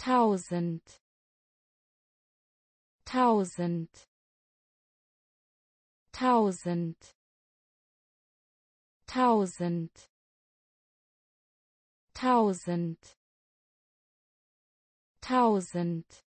tausend tausend tausend tausend tausend tausend